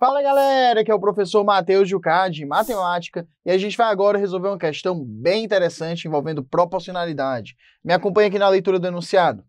Fala galera, aqui é o professor Matheus Jucá de Matemática e a gente vai agora resolver uma questão bem interessante envolvendo proporcionalidade. Me acompanha aqui na leitura do enunciado.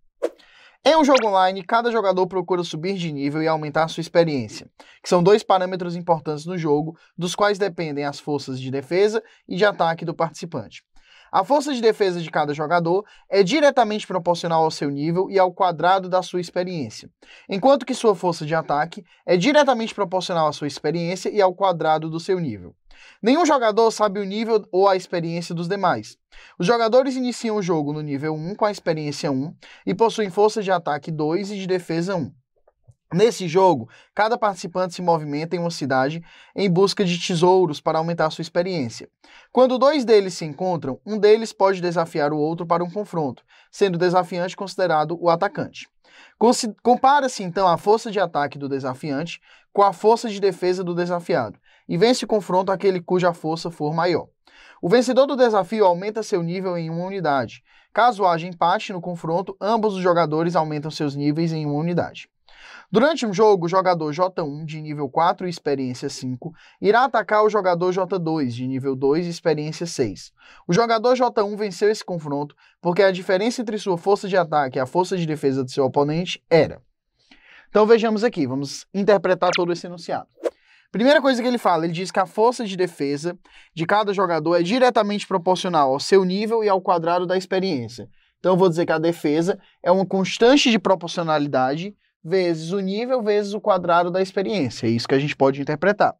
Em um jogo online, cada jogador procura subir de nível e aumentar sua experiência, que são dois parâmetros importantes no jogo, dos quais dependem as forças de defesa e de ataque do participante. A força de defesa de cada jogador é diretamente proporcional ao seu nível e ao quadrado da sua experiência, enquanto que sua força de ataque é diretamente proporcional à sua experiência e ao quadrado do seu nível. Nenhum jogador sabe o nível ou a experiência dos demais. Os jogadores iniciam o jogo no nível 1 com a experiência 1 e possuem força de ataque 2 e de defesa 1. Nesse jogo, cada participante se movimenta em uma cidade em busca de tesouros para aumentar sua experiência. Quando dois deles se encontram, um deles pode desafiar o outro para um confronto, sendo o desafiante considerado o atacante. Compara-se então a força de ataque do desafiante com a força de defesa do desafiado, e vence o confronto aquele cuja força for maior. O vencedor do desafio aumenta seu nível em uma unidade. Caso haja empate no confronto, ambos os jogadores aumentam seus níveis em uma unidade. Durante um jogo, o jogador J1 de nível 4 e experiência 5 irá atacar o jogador J2 de nível 2 e experiência 6. O jogador J1 venceu esse confronto porque a diferença entre sua força de ataque e a força de defesa do seu oponente era. Então vejamos aqui, vamos interpretar todo esse enunciado. Primeira coisa que ele fala, ele diz que a força de defesa de cada jogador é diretamente proporcional ao seu nível e ao quadrado da experiência. Então eu vou dizer que a defesa é uma constante de proporcionalidade vezes o nível vezes o quadrado da experiência. É isso que a gente pode interpretar.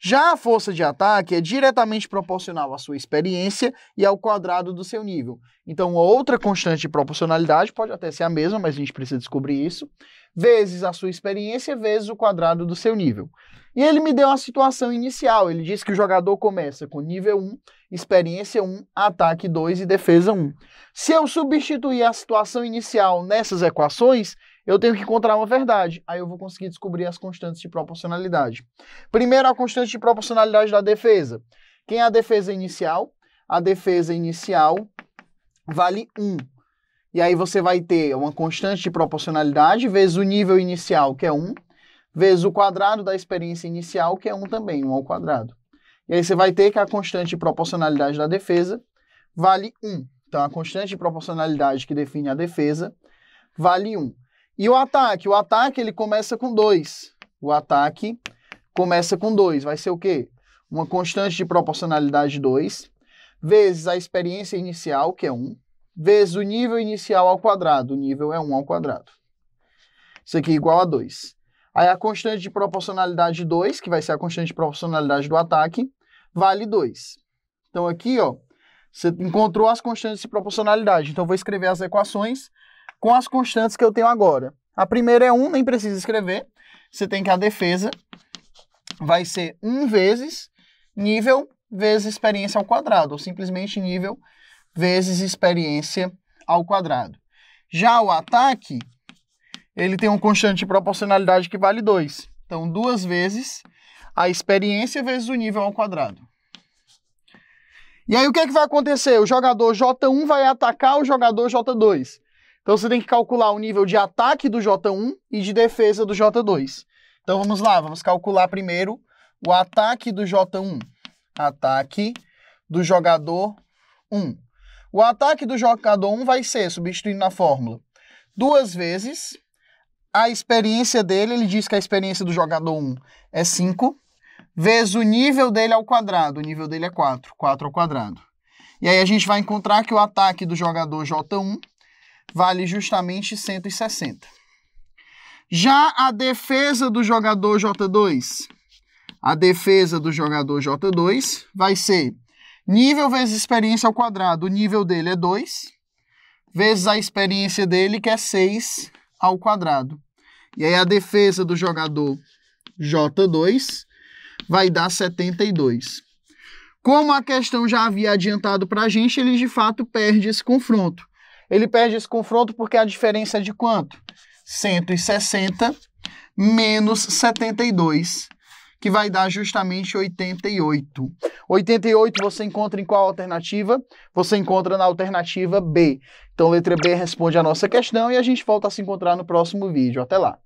Já a força de ataque é diretamente proporcional à sua experiência e ao quadrado do seu nível. Então, outra constante de proporcionalidade pode até ser a mesma, mas a gente precisa descobrir isso, vezes a sua experiência vezes o quadrado do seu nível. E ele me deu a situação inicial. Ele disse que o jogador começa com nível 1, experiência 1, ataque 2 e defesa 1. Se eu substituir a situação inicial nessas equações, eu tenho que encontrar uma verdade. Aí eu vou conseguir descobrir as constantes de proporcionalidade. Primeiro, a constante de proporcionalidade da defesa. Quem é a defesa inicial? A defesa inicial vale 1. E aí você vai ter uma constante de proporcionalidade vezes o nível inicial, que é 1, vezes o quadrado da experiência inicial, que é 1 também, 1 ao quadrado. E aí você vai ter que a constante de proporcionalidade da defesa vale 1. Então, a constante de proporcionalidade que define a defesa vale 1. E o ataque? O ataque ele começa com 2. O ataque começa com 2. Vai ser o quê? Uma constante de proporcionalidade 2, vezes a experiência inicial, que é 1, um, vezes o nível inicial ao quadrado. O nível é 1 um ao quadrado. Isso aqui é igual a 2. Aí a constante de proporcionalidade 2, que vai ser a constante de proporcionalidade do ataque, vale 2. Então aqui, ó, você encontrou as constantes de proporcionalidade. Então vou escrever as equações com as constantes que eu tenho agora. A primeira é 1, nem precisa escrever. Você tem que a defesa vai ser 1 vezes nível vezes experiência ao quadrado, ou simplesmente nível vezes experiência ao quadrado. Já o ataque, ele tem um constante de proporcionalidade que vale 2. Então, duas vezes a experiência vezes o nível ao quadrado. E aí, o que, é que vai acontecer? O jogador J1 vai atacar o jogador J2. Então você tem que calcular o nível de ataque do J1 e de defesa do J2. Então vamos lá, vamos calcular primeiro o ataque do J1. Ataque do jogador 1. O ataque do jogador 1 vai ser, substituindo na fórmula, duas vezes a experiência dele, ele diz que a experiência do jogador 1 é 5, vezes o nível dele ao quadrado, o nível dele é 4, 4 ao quadrado. E aí a gente vai encontrar que o ataque do jogador J1 vale justamente 160. Já a defesa do jogador J2, a defesa do jogador J2 vai ser nível vezes experiência ao quadrado, o nível dele é 2, vezes a experiência dele, que é 6 ao quadrado. E aí a defesa do jogador J2 vai dar 72. Como a questão já havia adiantado para a gente, ele de fato perde esse confronto. Ele perde esse confronto porque a diferença é de quanto? 160 menos 72, que vai dar justamente 88. 88 você encontra em qual alternativa? Você encontra na alternativa B. Então, letra B responde a nossa questão e a gente volta a se encontrar no próximo vídeo. Até lá!